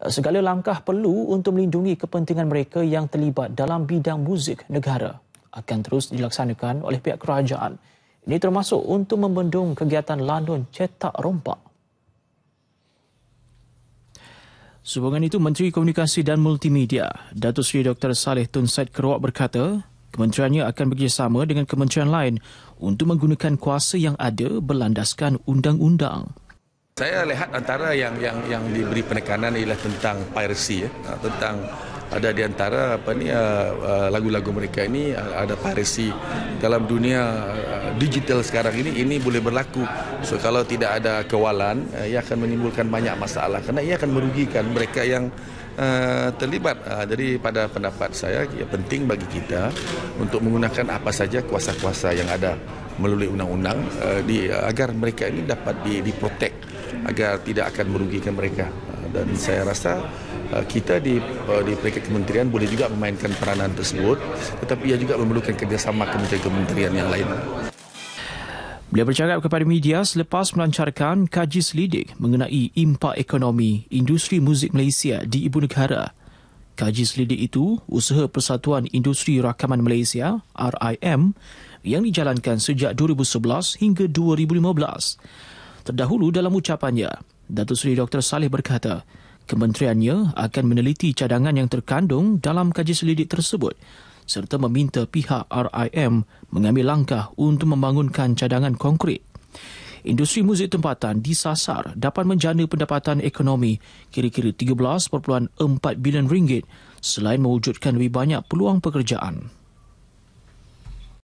Eh, segala langkah perlu untuk melindungi kepentingan mereka yang terlibat dalam bidang muzik negara akan terus dilaksanakan oleh pihak kerajaan. Ini termasuk untuk membendung kegiatan landun cetak rompak. Sehubungan itu, Menteri Komunikasi dan Multimedia, Datuk Seri Dr. Saleh Tun Said Kerouak berkata, kementeriannya akan bekerjasama dengan kementerian lain untuk menggunakan kuasa yang ada berlandaskan undang-undang. Saya lihat antara yang yang yang diberi penekanan ialah tentang piracy ya, ah, tentang ada di antara apa ni ah, ah, lagu-lagu mereka ini ada piracy dalam dunia digital sekarang ini ini boleh berlaku. So kalau tidak ada kewalan ia akan menimbulkan banyak masalah kerana ia akan merugikan mereka yang terlibat. Jadi pada pendapat saya ya penting bagi kita untuk menggunakan apa saja kuasa-kuasa yang ada melalui undang-undang agar mereka ini dapat diprotek. Di agar tidak akan merugikan mereka ah, dan saya rasa ah, kita di ah, di peringkat kementerian boleh juga memainkan peranan tersebut tetapi ia juga memerlukan kerjasama kementerian-kementerian yang lain. Beliau bercakap kepada media selepas melancarkan kaji selidik mengenai impak ekonomi industri muzik Malaysia di ibu negara. Kaji selidik itu usaha Persatuan Industri Rakaman Malaysia RIM yang dijalankan sejak 2011 hingga 2015. Terdahulu dalam ucapannya, Datuk Seri Dr. Saleh berkata, kementeriannya akan meneliti cadangan yang terkandung dalam kaji selidik tersebut serta meminta pihak RIM mengambil langkah untuk membangunkan cadangan konkrit. Industri muzik tempatan disasar dapat menjana pendapatan ekonomi kira-kira 13.4 bilion ringgit selain mewujudkan lebih banyak peluang pekerjaan.